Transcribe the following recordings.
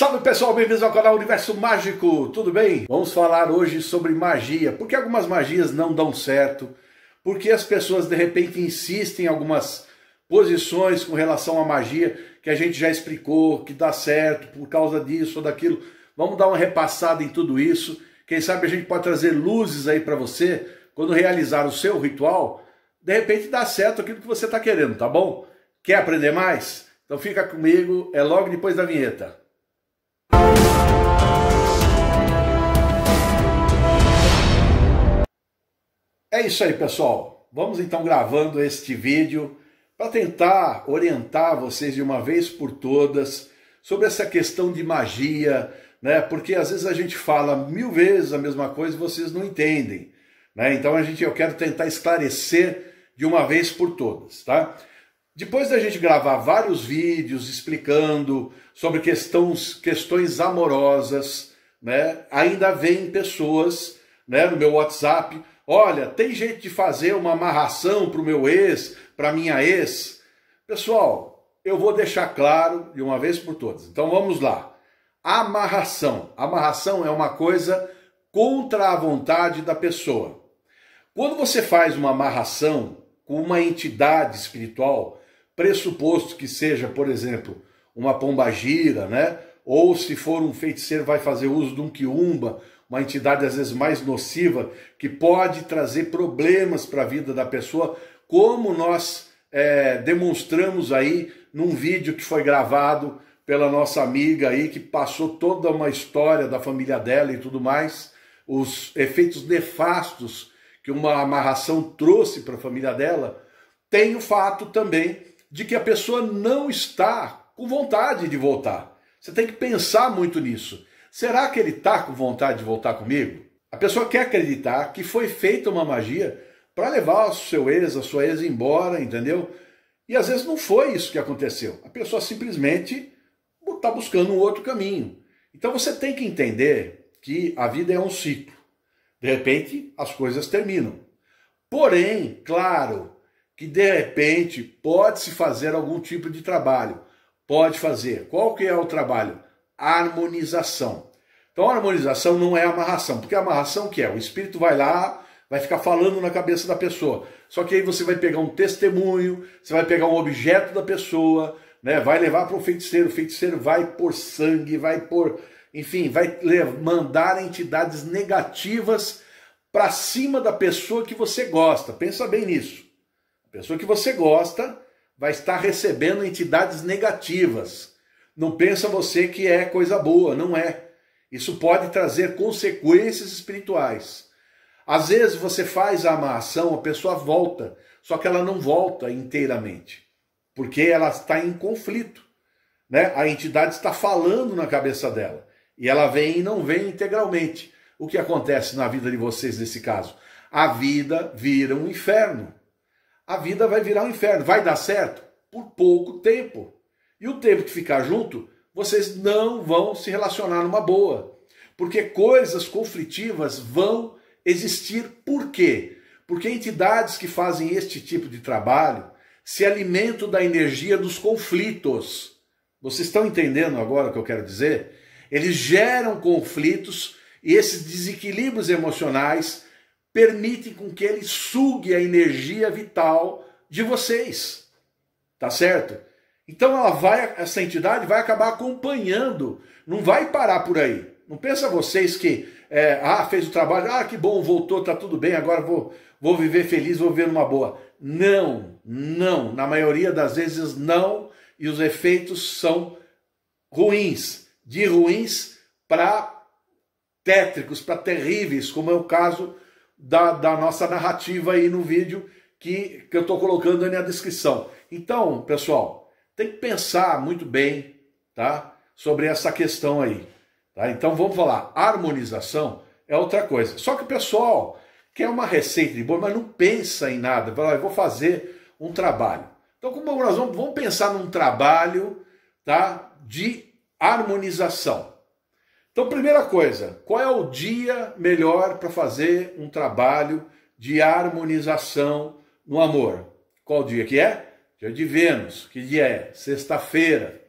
Salve pessoal, bem-vindos ao canal Universo Mágico, tudo bem? Vamos falar hoje sobre magia, porque algumas magias não dão certo, porque as pessoas de repente insistem em algumas posições com relação à magia que a gente já explicou, que dá certo por causa disso ou daquilo. Vamos dar uma repassada em tudo isso. Quem sabe a gente pode trazer luzes aí para você quando realizar o seu ritual. De repente dá certo aquilo que você está querendo, tá bom? Quer aprender mais? Então fica comigo, é logo depois da vinheta. É isso aí, pessoal. Vamos então gravando este vídeo para tentar orientar vocês de uma vez por todas sobre essa questão de magia, né? Porque às vezes a gente fala mil vezes a mesma coisa e vocês não entendem, né? Então a gente eu quero tentar esclarecer de uma vez por todas, tá? Depois da gente gravar vários vídeos explicando sobre questões, questões amorosas, né? Ainda vem pessoas, né, no meu WhatsApp, olha, tem jeito de fazer uma amarração para o meu ex, para minha ex. Pessoal, eu vou deixar claro de uma vez por todas. Então vamos lá. Amarração. Amarração é uma coisa contra a vontade da pessoa. Quando você faz uma amarração com uma entidade espiritual, pressuposto que seja, por exemplo, uma pombagira, né? Ou se for um feiticeiro, vai fazer uso de um quiumba, uma entidade às vezes mais nociva, que pode trazer problemas para a vida da pessoa, como nós é, demonstramos aí num vídeo que foi gravado pela nossa amiga aí, que passou toda uma história da família dela e tudo mais, os efeitos nefastos que uma amarração trouxe para a família dela, tem o fato também de que a pessoa não está com vontade de voltar. Você tem que pensar muito nisso. Será que ele está com vontade de voltar comigo? A pessoa quer acreditar que foi feita uma magia para levar o seu ex, a sua ex embora, entendeu? E às vezes não foi isso que aconteceu. A pessoa simplesmente está buscando um outro caminho. Então você tem que entender que a vida é um ciclo. De repente, as coisas terminam. Porém, claro, que de repente pode-se fazer algum tipo de trabalho. Pode fazer. Qual que é o trabalho? Harmonização. Então a harmonização não é amarração, porque a amarração que é? O espírito vai lá, vai ficar falando na cabeça da pessoa. Só que aí você vai pegar um testemunho, você vai pegar um objeto da pessoa, né? Vai levar para o feiticeiro, o feiticeiro vai por sangue, vai por, enfim, vai mandar entidades negativas para cima da pessoa que você gosta. Pensa bem nisso. Pessoa que você gosta vai estar recebendo entidades negativas. Não pensa você que é coisa boa, não é. Isso pode trazer consequências espirituais. Às vezes você faz a má ação, a pessoa volta, só que ela não volta inteiramente, porque ela está em conflito. Né? A entidade está falando na cabeça dela e ela vem e não vem integralmente. O que acontece na vida de vocês nesse caso? A vida vira um inferno a vida vai virar um inferno. Vai dar certo? Por pouco tempo. E o tempo que ficar junto, vocês não vão se relacionar numa boa. Porque coisas conflitivas vão existir. Por quê? Porque entidades que fazem este tipo de trabalho se alimentam da energia dos conflitos. Vocês estão entendendo agora o que eu quero dizer? Eles geram conflitos e esses desequilíbrios emocionais permitem com que ele sugue a energia vital de vocês. Tá certo? Então ela vai, essa entidade vai acabar acompanhando, não vai parar por aí. Não pensa vocês que é, ah, fez o trabalho, ah, que bom, voltou, tá tudo bem, agora vou, vou viver feliz, vou viver numa boa. Não, não, na maioria das vezes não, e os efeitos são ruins, de ruins para tétricos, para terríveis, como é o caso da, da nossa narrativa aí no vídeo que, que eu estou colocando aí na descrição. Então, pessoal, tem que pensar muito bem tá? sobre essa questão aí. Tá? Então vamos falar, harmonização é outra coisa. Só que o pessoal quer uma receita de bolo, mas não pensa em nada. Fala, ah, eu vou fazer um trabalho. Então, como nós vamos, vamos pensar num trabalho tá, de harmonização. Então, primeira coisa, qual é o dia melhor para fazer um trabalho de harmonização no amor? Qual dia que é? Dia de Vênus. Que dia é? Sexta-feira.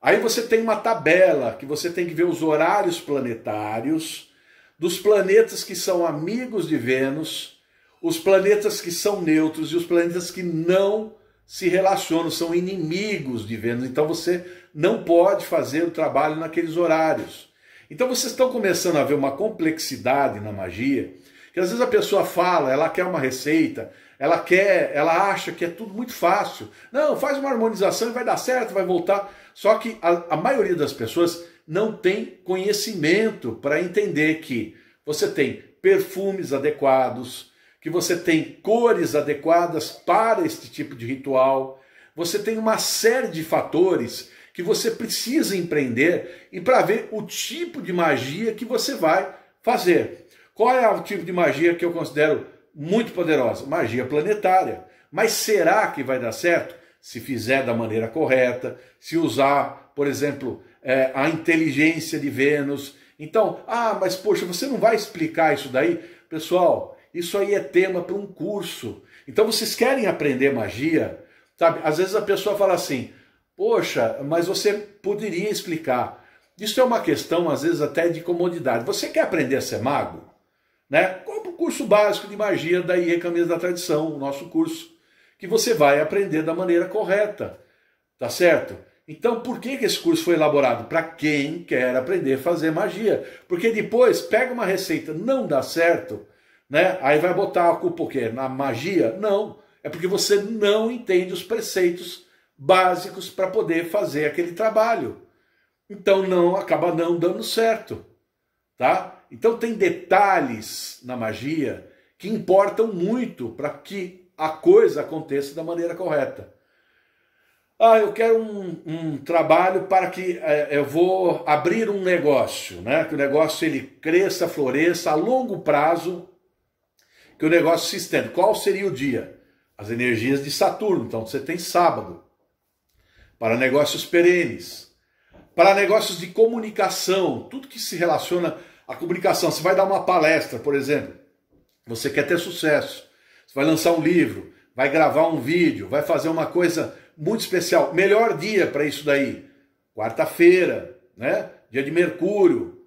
Aí você tem uma tabela que você tem que ver os horários planetários dos planetas que são amigos de Vênus, os planetas que são neutros e os planetas que não se relacionam, são inimigos de Vênus. Então você não pode fazer o trabalho naqueles horários. Então vocês estão começando a ver uma complexidade na magia, que às vezes a pessoa fala, ela quer uma receita, ela quer, ela acha que é tudo muito fácil. Não, faz uma harmonização e vai dar certo, vai voltar. Só que a, a maioria das pessoas não tem conhecimento para entender que você tem perfumes adequados, que você tem cores adequadas para este tipo de ritual, você tem uma série de fatores que você precisa empreender e para ver o tipo de magia que você vai fazer. Qual é o tipo de magia que eu considero muito poderosa? Magia planetária. Mas será que vai dar certo? Se fizer da maneira correta, se usar, por exemplo, é, a inteligência de Vênus. Então, ah, mas poxa, você não vai explicar isso daí? Pessoal, isso aí é tema para um curso. Então, vocês querem aprender magia? Sabe, às vezes a pessoa fala assim: Poxa, mas você poderia explicar. Isso é uma questão, às vezes, até de comodidade. Você quer aprender a ser mago? Né? Como o curso básico de magia da IE é Caminhos da Tradição, o nosso curso, que você vai aprender da maneira correta. Tá certo? Então, por que, que esse curso foi elaborado? Para quem quer aprender a fazer magia. Porque depois, pega uma receita, não dá certo, né? aí vai botar a culpa o quê? Na magia? Não. É porque você não entende os preceitos básicos para poder fazer aquele trabalho. Então não acaba não dando certo, tá? Então tem detalhes na magia que importam muito para que a coisa aconteça da maneira correta. Ah, eu quero um, um trabalho para que é, eu vou abrir um negócio, né? Que o negócio ele cresça, floresça a longo prazo, que o negócio se estenda. Qual seria o dia? As energias de Saturno. Então você tem sábado para negócios perenes, para negócios de comunicação, tudo que se relaciona à comunicação. Você vai dar uma palestra, por exemplo, você quer ter sucesso, você vai lançar um livro, vai gravar um vídeo, vai fazer uma coisa muito especial. Melhor dia para isso daí, quarta-feira, né? Dia de Mercúrio.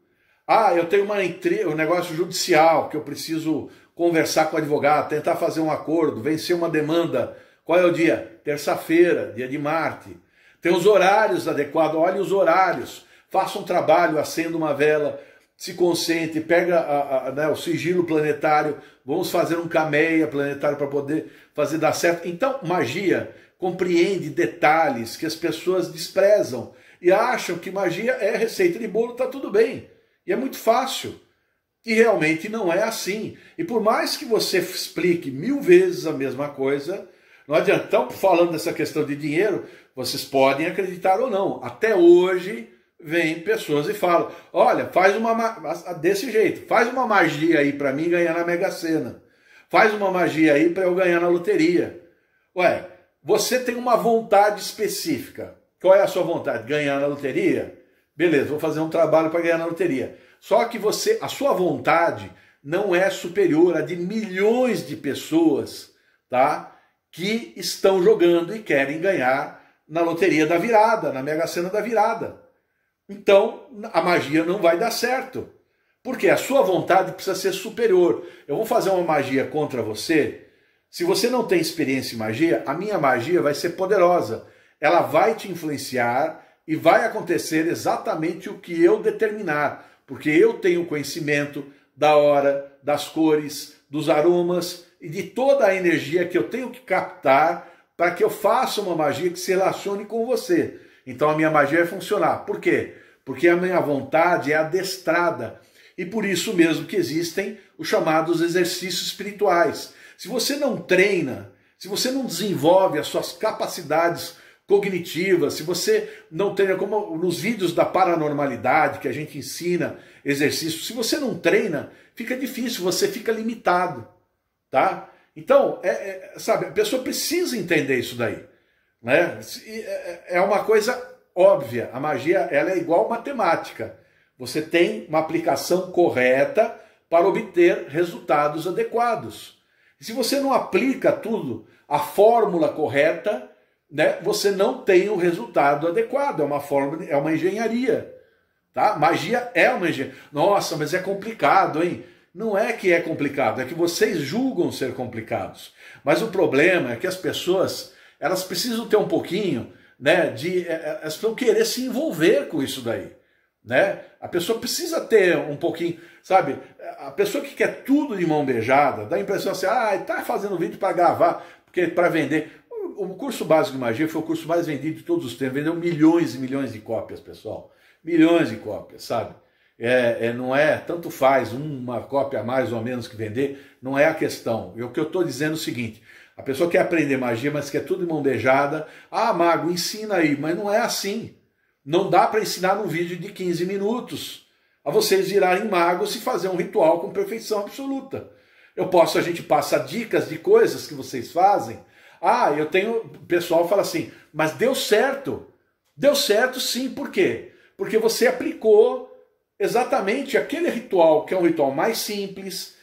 Ah, eu tenho uma entre... um negócio judicial que eu preciso conversar com o advogado, tentar fazer um acordo, vencer uma demanda. Qual é o dia? Terça-feira, dia de Marte. Tem os horários adequados, olhe os horários. Faça um trabalho, acenda uma vela, se concentre, pega a, a, né, o sigilo planetário, vamos fazer um cameia planetário para poder fazer dar certo. Então, magia compreende detalhes que as pessoas desprezam e acham que magia é receita de bolo, está tudo bem. E é muito fácil. E realmente não é assim. E por mais que você explique mil vezes a mesma coisa, não adianta. Então, falando dessa questão de dinheiro, vocês podem acreditar ou não. Até hoje, vem pessoas e falam: olha, faz uma. Ah, desse jeito, faz uma magia aí para mim ganhar na Mega Sena. Faz uma magia aí para eu ganhar na loteria. Ué, você tem uma vontade específica. Qual é a sua vontade? Ganhar na loteria? Beleza, vou fazer um trabalho para ganhar na loteria. Só que você, a sua vontade não é superior à de milhões de pessoas, tá? que estão jogando e querem ganhar na loteria da virada, na Mega Sena da virada. Então, a magia não vai dar certo. Porque a sua vontade precisa ser superior. Eu vou fazer uma magia contra você. Se você não tem experiência em magia, a minha magia vai ser poderosa. Ela vai te influenciar e vai acontecer exatamente o que eu determinar, porque eu tenho conhecimento da hora, das cores, dos aromas e de toda a energia que eu tenho que captar para que eu faça uma magia que se relacione com você. Então a minha magia vai funcionar. Por quê? Porque a minha vontade é adestrada. E por isso mesmo que existem os chamados exercícios espirituais. Se você não treina, se você não desenvolve as suas capacidades cognitivas, se você não treina, como nos vídeos da paranormalidade que a gente ensina exercícios, se você não treina, fica difícil, você fica limitado tá? Então, é, é, sabe, a pessoa precisa entender isso daí, né? É, é, é uma coisa óbvia, a magia ela é igual matemática. Você tem uma aplicação correta para obter resultados adequados. E se você não aplica tudo, a fórmula correta, né, você não tem o resultado adequado. É uma forma, é uma engenharia, tá? Magia é uma engenharia. Nossa, mas é complicado, hein? Não é que é complicado, é que vocês julgam ser complicados. Mas o problema é que as pessoas, elas precisam ter um pouquinho, né, de eh, eh, elas precisam querer se envolver com isso daí, né? A pessoa precisa ter um pouquinho, sabe? A pessoa que quer tudo de mão beijada, dá a impressão assim: "Ah, tá fazendo vídeo para gravar, porque para vender". O curso básico de magia foi o curso mais vendido de todos os tempos, vendeu milhões e milhões de cópias, pessoal. Milhões de cópias, sabe? é, é, não é tanto faz uma cópia mais ou menos que vender, não é a questão. Eu, é o que eu estou dizendo é o seguinte: a pessoa quer aprender magia, mas quer tudo em mão beijada. Ah, Mago, ensina aí, mas não é assim. Não dá para ensinar num vídeo de 15 minutos a vocês virarem magos e fazer um ritual com perfeição absoluta. Eu posso, a gente passa dicas de coisas que vocês fazem. Ah, eu tenho. pessoal fala assim, mas deu certo. Deu certo sim, por quê? Porque você aplicou exatamente aquele ritual, que é um ritual mais simples,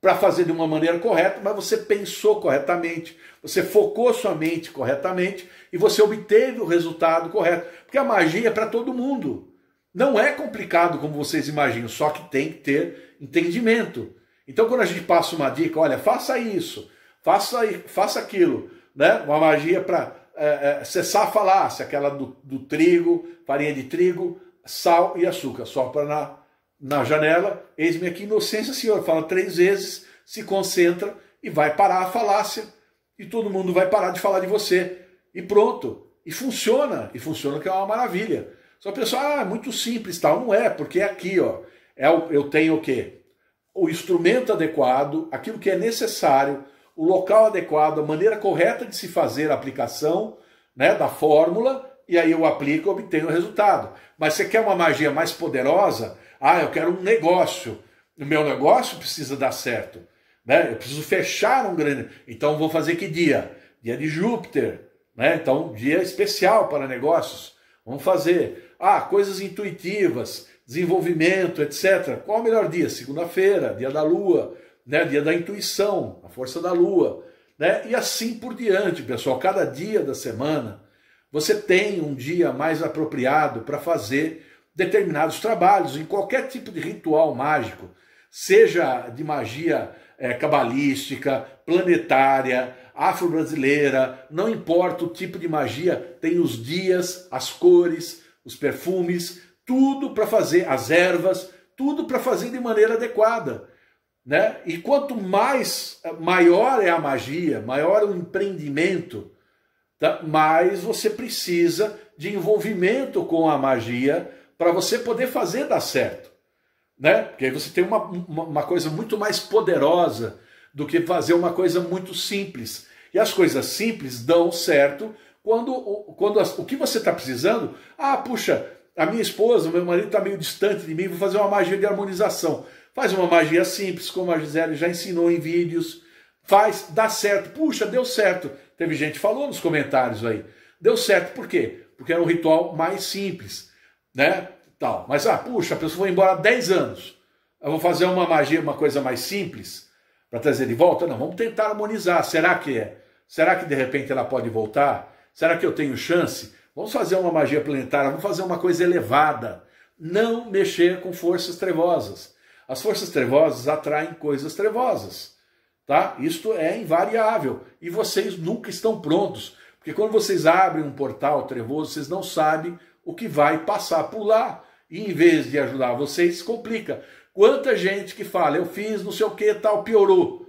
para fazer de uma maneira correta, mas você pensou corretamente, você focou sua mente corretamente e você obteve o resultado correto. Porque a magia é para todo mundo. Não é complicado como vocês imaginam, só que tem que ter entendimento. Então, quando a gente passa uma dica, olha, faça isso, faça, faça aquilo, né? Uma magia para é, eh, é, eh, cessar a falácia, aquela do, do trigo, farinha de trigo, sal e açúcar. Sopra na, na janela, eis-me aqui, inocência, senhor. Fala três vezes, se concentra e vai parar a falácia. E todo mundo vai parar de falar de você. E pronto. E funciona. E funciona que é uma maravilha. Só o pessoal, ah, é muito simples, tal. Não é, porque é aqui, ó. É, eu tenho o quê? O instrumento adequado, aquilo que é necessário, o local adequado, a maneira correta de se fazer a aplicação né, da fórmula e aí eu aplico e obtenho o resultado. Mas você quer uma magia mais poderosa? Ah, eu quero um negócio. O meu negócio precisa dar certo. Né? Eu preciso fechar um grande. Então vou fazer que dia? Dia de Júpiter. Né? Então, dia especial para negócios. Vamos fazer. Ah, coisas intuitivas, desenvolvimento, etc. Qual o melhor dia? Segunda-feira, dia da Lua, né? dia da intuição, a força da Lua. Né? E assim por diante, pessoal. Cada dia da semana você tem um dia mais apropriado para fazer determinados trabalhos em qualquer tipo de ritual mágico, seja de magia é, cabalística, planetária, afro-brasileira, não importa o tipo de magia, tem os dias, as cores, os perfumes, tudo para fazer, as ervas, tudo para fazer de maneira adequada. Né? E quanto mais eh, maior é a magia, maior é o empreendimento, tá? mas você precisa de envolvimento com a magia para você poder fazer dar certo. Né? Porque aí você tem uma, uma coisa muito mais poderosa do que fazer uma coisa muito simples. E as coisas simples dão certo quando, quando as, o que você está precisando. Ah, puxa, a minha esposa, o meu marido está meio distante de mim, vou fazer uma magia de harmonização. Faz uma magia simples, como a Gisele já ensinou em vídeos. Faz, dá certo. Puxa, deu certo. Teve gente que falou nos comentários aí. Deu certo por quê? Porque era um ritual mais simples, né? Tal. Mas, ah, puxa, a pessoa foi embora há 10 anos. Eu vou fazer uma magia, uma coisa mais simples para trazer de volta? Não, vamos tentar harmonizar. Será que é? Será que de repente ela pode voltar? Será que eu tenho chance? Vamos fazer uma magia planetária, vamos fazer uma coisa elevada. Não mexer com forças trevosas. As forças trevosas atraem coisas trevosas tá? Isto é invariável e vocês nunca estão prontos, porque quando vocês abrem um portal trevoso, vocês não sabem o que vai passar por lá e em vez de ajudar vocês, complica. Quanta gente que fala, eu fiz não sei o que tal, piorou.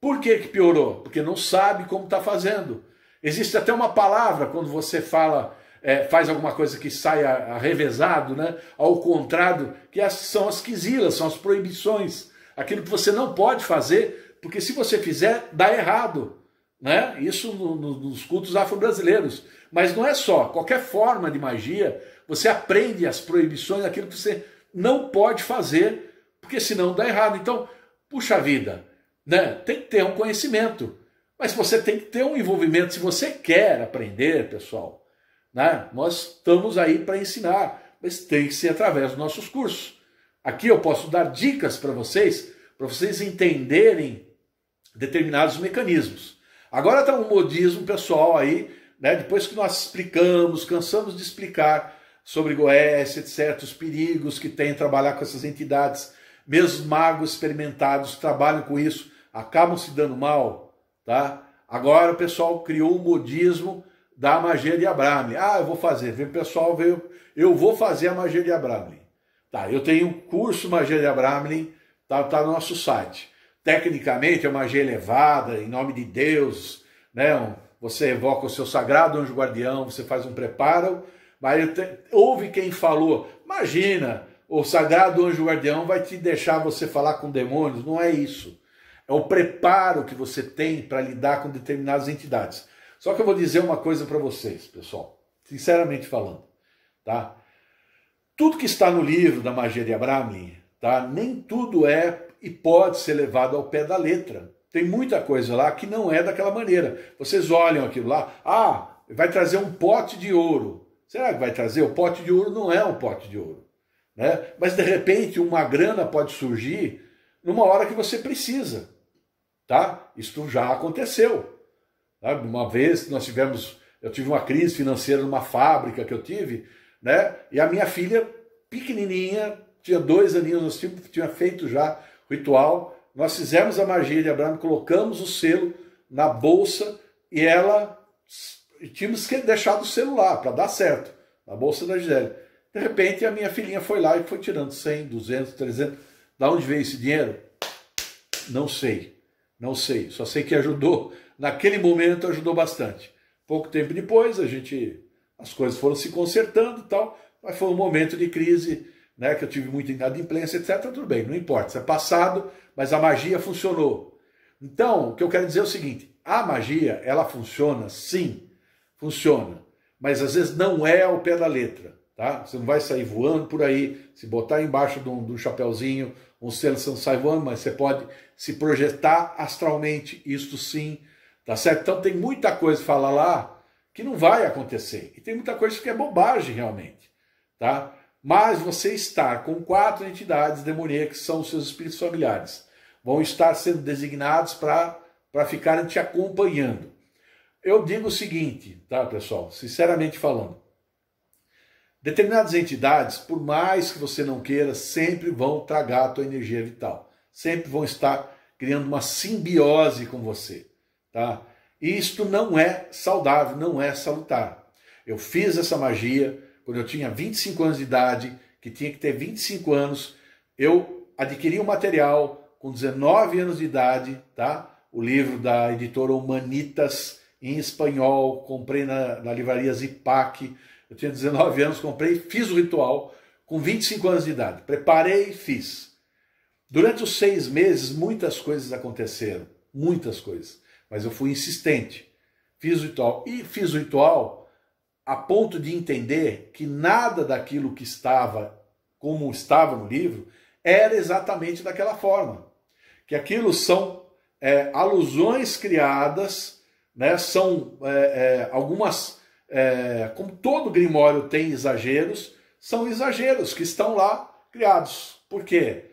Por que, que piorou? Porque não sabe como está fazendo. Existe até uma palavra quando você fala, é, faz alguma coisa que saia arrevezado, né? ao contrário, que é, são as quisilas, são as proibições. Aquilo que você não pode fazer, porque se você fizer, dá errado. Né? Isso no, no, nos cultos afro-brasileiros. Mas não é só, qualquer forma de magia, você aprende as proibições, aquilo que você não pode fazer, porque senão dá errado. Então, puxa vida, né? tem que ter um conhecimento. Mas você tem que ter um envolvimento. Se você quer aprender, pessoal, né? nós estamos aí para ensinar, mas tem que ser através dos nossos cursos. Aqui eu posso dar dicas para vocês, para vocês entenderem determinados mecanismos. Agora está um modismo pessoal aí, né? depois que nós explicamos, cansamos de explicar sobre Goethe etc., os perigos que tem trabalhar com essas entidades, mesmo magos experimentados trabalham com isso, acabam se dando mal, tá? Agora o pessoal criou um modismo da magia de Abraham. Ah, eu vou fazer. Veio o pessoal, veio, eu vou fazer a magia de Abraham. Tá, eu tenho um curso magia de Abraham, tá, tá no nosso site. Tecnicamente é uma magia elevada, em nome de Deus, né? Você evoca o seu sagrado anjo guardião, você faz um preparo, mas houve quem falou, imagina, o sagrado anjo guardião vai te deixar você falar com demônios, não é isso. É o preparo que você tem para lidar com determinadas entidades. Só que eu vou dizer uma coisa para vocês, pessoal, sinceramente falando, tá? Tudo que está no livro da magia de Abraham, tá? Nem tudo é e pode ser levado ao pé da letra. Tem muita coisa lá que não é daquela maneira. Vocês olham aquilo lá, ah, vai trazer um pote de ouro. Será que vai trazer? O pote de ouro não é um pote de ouro. Né? Mas de repente uma grana pode surgir numa hora que você precisa. Tá? Isso já aconteceu. Né? Uma vez nós tivemos, eu tive uma crise financeira numa fábrica que eu tive, né? E a minha filha, pequenininha, tinha dois aninhos, nós tinha feito já ritual, nós fizemos a magia de Abraão, colocamos o selo na bolsa e ela. E tínhamos que deixar do celular para dar certo, na bolsa da Gisele. De repente, a minha filhinha foi lá e foi tirando 100, 200, 300. Da onde veio esse dinheiro? Não sei, não sei. Só sei que ajudou. Naquele momento, ajudou bastante. Pouco tempo depois, a gente, as coisas foram se consertando e tal, mas foi um momento de crise né, que eu tive muito inadimplência, etc. Tudo bem, não importa, isso é passado, mas a magia funcionou. Então, o que eu quero dizer é o seguinte: a magia, ela funciona, sim, funciona, mas às vezes não é ao pé da letra, tá? Você não vai sair voando por aí, se botar embaixo de um, de um chapéuzinho, um selo, você não sai voando, mas você pode se projetar astralmente, isto sim, tá certo? Então, tem muita coisa que fala lá que não vai acontecer, e tem muita coisa que é bobagem realmente, tá? Mas você estar com quatro entidades demoníacas, que são os seus espíritos familiares, vão estar sendo designados para ficarem te acompanhando. Eu digo o seguinte, tá, pessoal? Sinceramente falando. Determinadas entidades, por mais que você não queira, sempre vão tragar a tua energia vital. Sempre vão estar criando uma simbiose com você, tá? E isto não é saudável, não é salutar. Eu fiz essa magia, quando eu tinha 25 anos de idade, que tinha que ter 25 anos, eu adquiri o um material com 19 anos de idade, tá? O livro da editora Humanitas, em espanhol, comprei na, na livraria Zipac. Eu tinha 19 anos, comprei, fiz o ritual com 25 anos de idade. Preparei e fiz. Durante os seis meses, muitas coisas aconteceram, muitas coisas. Mas eu fui insistente. Fiz o ritual. E fiz o ritual a ponto de entender que nada daquilo que estava, como estava no livro, era exatamente daquela forma. Que aquilo são é, alusões criadas, né, são é, é, algumas. É, como todo Grimório tem exageros, são exageros que estão lá criados. Por quê?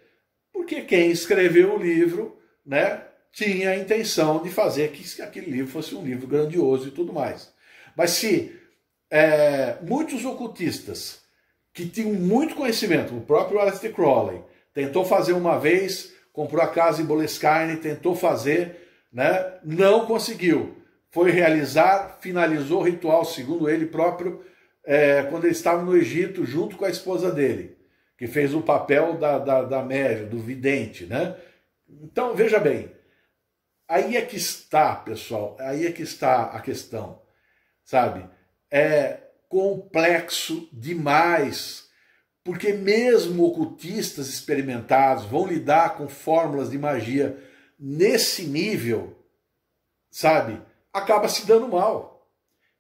Porque quem escreveu o livro né, tinha a intenção de fazer que aquele livro fosse um livro grandioso e tudo mais. Mas se é, muitos ocultistas que tinham muito conhecimento, o próprio Aleister Crowley tentou fazer uma vez, comprou a casa em Boleskine, tentou fazer, né, não conseguiu. Foi realizar, finalizou o ritual, segundo ele próprio, é, quando ele estava no Egito, junto com a esposa dele, que fez o papel da, da, da Mary, do vidente. Né? Então, veja bem, aí é que está, pessoal, aí é que está a questão, sabe? é complexo demais, porque mesmo ocultistas experimentados vão lidar com fórmulas de magia nesse nível, sabe? Acaba se dando mal.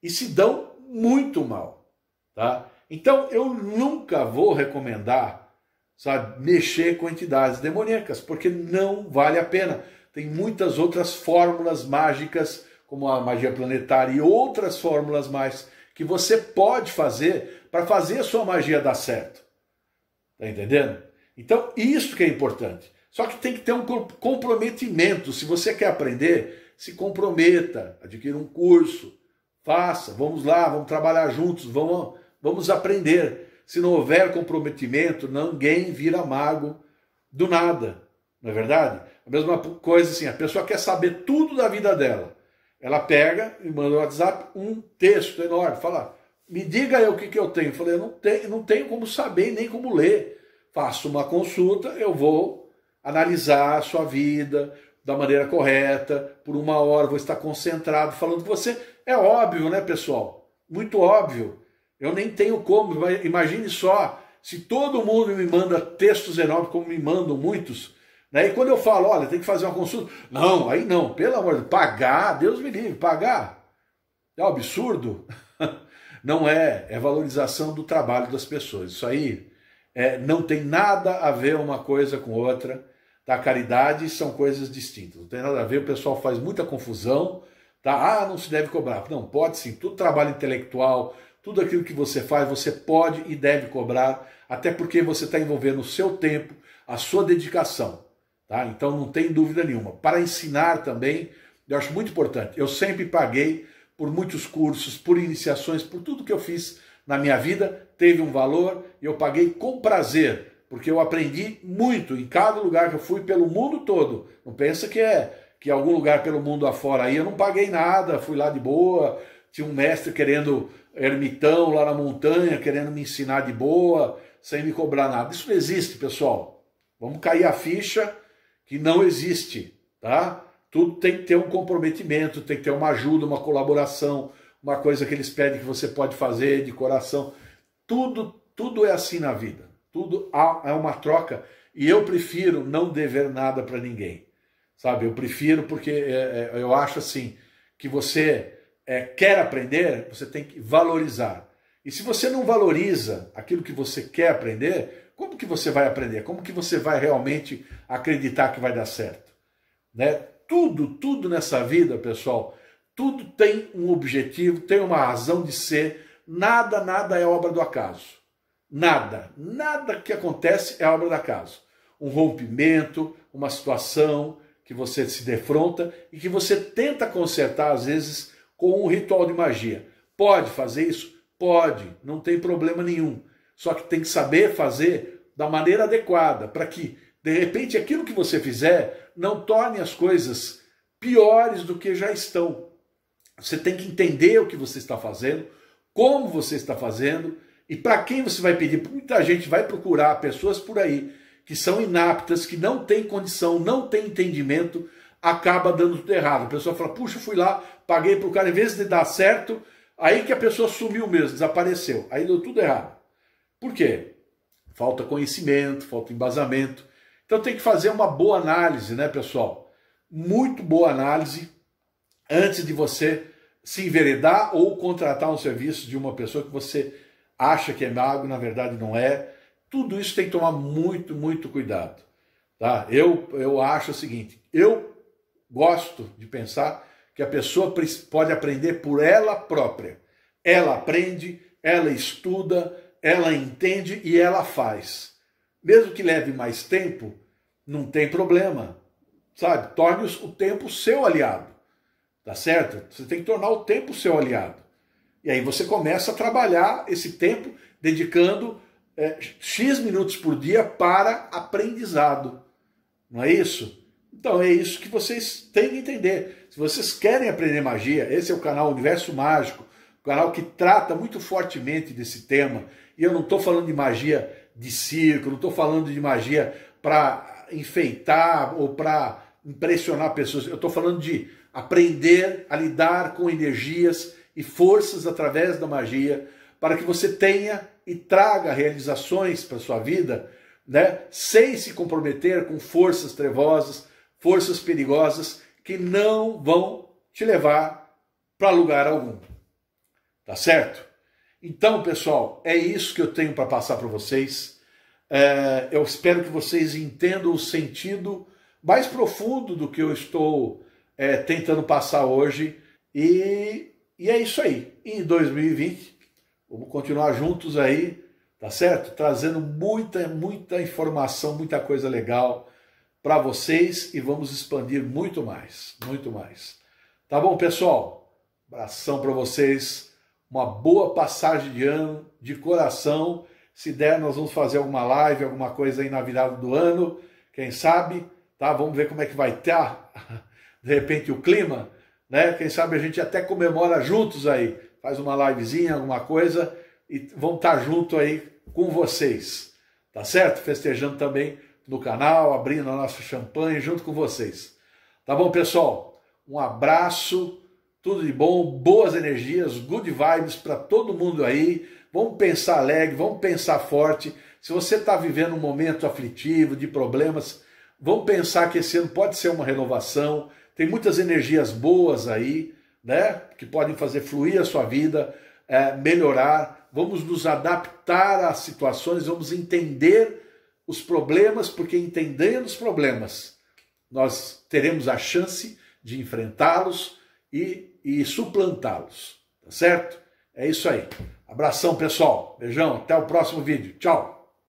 E se dão muito mal, tá? Então eu nunca vou recomendar, sabe, mexer com entidades demoníacas, porque não vale a pena. Tem muitas outras fórmulas mágicas, como a magia planetária e outras fórmulas mais que você pode fazer para fazer a sua magia dar certo. Tá entendendo? Então, isso que é importante. Só que tem que ter um comprometimento. Se você quer aprender, se comprometa, adquira um curso, faça, vamos lá, vamos trabalhar juntos, vamos, vamos aprender. Se não houver comprometimento, ninguém vira mago do nada, não é verdade? A mesma coisa assim, a pessoa quer saber tudo da vida dela. Ela pega e manda no WhatsApp um texto enorme, fala, me diga aí o que, que eu tenho. Eu falei, eu não tenho, não tenho como saber nem como ler. Faço uma consulta, eu vou analisar a sua vida da maneira correta, por uma hora vou estar concentrado falando com você. É óbvio, né, pessoal? Muito óbvio. Eu nem tenho como, imagine só, se todo mundo me manda textos enormes, como me mandam muitos, né? E quando eu falo, olha, tem que fazer uma consulta. Não, aí não, pelo amor de Deus, pagar, Deus me livre, pagar. É um absurdo? Não é, é valorização do trabalho das pessoas. Isso aí é, não tem nada a ver uma coisa com outra. Tá? Caridade são coisas distintas. Não tem nada a ver, o pessoal faz muita confusão. Tá? Ah, não se deve cobrar. Não, pode sim. tudo trabalho intelectual, tudo aquilo que você faz, você pode e deve cobrar, até porque você está envolvendo o seu tempo, a sua dedicação. Tá? Então não tem dúvida nenhuma. Para ensinar também, eu acho muito importante. Eu sempre paguei por muitos cursos, por iniciações, por tudo que eu fiz na minha vida, teve um valor e eu paguei com prazer, porque eu aprendi muito em cada lugar que eu fui pelo mundo todo. Não pensa que é que algum lugar pelo mundo afora aí eu não paguei nada, fui lá de boa, tinha um mestre querendo ermitão lá na montanha, querendo me ensinar de boa, sem me cobrar nada. Isso não existe, pessoal. Vamos cair a ficha que não existe, tá? Tudo tem que ter um comprometimento, tem que ter uma ajuda, uma colaboração, uma coisa que eles pedem que você pode fazer de coração. Tudo, tudo é assim na vida. Tudo é uma troca e eu prefiro não dever nada para ninguém, sabe? Eu prefiro porque é, é, eu acho assim que você é, quer aprender, você tem que valorizar. E se você não valoriza aquilo que você quer aprender, como que você vai aprender? Como que você vai realmente acreditar que vai dar certo? Né? Tudo, tudo nessa vida, pessoal, tudo tem um objetivo, tem uma razão de ser. Nada, nada é obra do acaso. Nada, nada que acontece é obra do acaso. Um rompimento, uma situação que você se defronta e que você tenta consertar, às vezes, com um ritual de magia. Pode fazer isso? Pode, não tem problema nenhum. Só que tem que saber fazer da maneira adequada, para que, de repente, aquilo que você fizer não torne as coisas piores do que já estão. Você tem que entender o que você está fazendo, como você está fazendo e para quem você vai pedir. Muita gente vai procurar pessoas por aí que são inaptas, que não têm condição, não têm entendimento, acaba dando tudo errado. A pessoa fala, puxa, fui lá, paguei para o cara, em vez de dar certo, aí que a pessoa sumiu mesmo, desapareceu. Aí deu tudo errado. Por quê? Falta conhecimento, falta embasamento. Então tem que fazer uma boa análise, né, pessoal? Muito boa análise antes de você se enveredar ou contratar um serviço de uma pessoa que você acha que é mago, na verdade não é. Tudo isso tem que tomar muito, muito cuidado. Tá? Eu, eu acho o seguinte: eu gosto de pensar que a pessoa pode aprender por ela própria. Ela aprende, ela estuda, ela entende e ela faz. Mesmo que leve mais tempo, não tem problema, sabe? Torne o tempo seu aliado, tá certo? Você tem que tornar o tempo seu aliado. E aí você começa a trabalhar esse tempo dedicando é, X minutos por dia para aprendizado, não é isso? Então é isso que vocês têm que entender. Se vocês querem aprender magia, esse é o canal Universo Mágico, o canal que trata muito fortemente desse tema e eu não estou falando de magia de circo, não estou falando de magia para enfeitar ou para impressionar pessoas. Eu estou falando de aprender a lidar com energias e forças através da magia para que você tenha e traga realizações para sua vida, né? Sem se comprometer com forças trevosas, forças perigosas que não vão te levar para lugar algum. Tá certo? Então, pessoal, é isso que eu tenho para passar para vocês. É, eu espero que vocês entendam o sentido mais profundo do que eu estou é, tentando passar hoje. E, e é isso aí. Em 2020, vamos continuar juntos aí, tá certo? Trazendo muita, muita informação, muita coisa legal para vocês e vamos expandir muito mais, muito mais. Tá bom, pessoal? Abração para vocês uma boa passagem de ano, de coração. Se der, nós vamos fazer alguma live, alguma coisa aí na virada do ano, quem sabe, tá? Vamos ver como é que vai estar, tá, de repente, o clima, né? Quem sabe a gente até comemora juntos aí, faz uma livezinha, alguma coisa, e vamos estar tá junto aí com vocês, tá certo? Festejando também no canal, abrindo a nossa champanhe junto com vocês. Tá bom, pessoal? Um abraço tudo de bom, boas energias, good vibes para todo mundo aí. Vamos pensar alegre, vamos pensar forte. Se você está vivendo um momento aflitivo, de problemas, vamos pensar que esse ano pode ser uma renovação. Tem muitas energias boas aí, né? Que podem fazer fluir a sua vida, é, melhorar. Vamos nos adaptar às situações, vamos entender os problemas, porque entendendo os problemas, nós teremos a chance de enfrentá-los e e suplantá-los. Tá certo? É isso aí. Abração, pessoal. Beijão. Até o próximo vídeo. Tchau.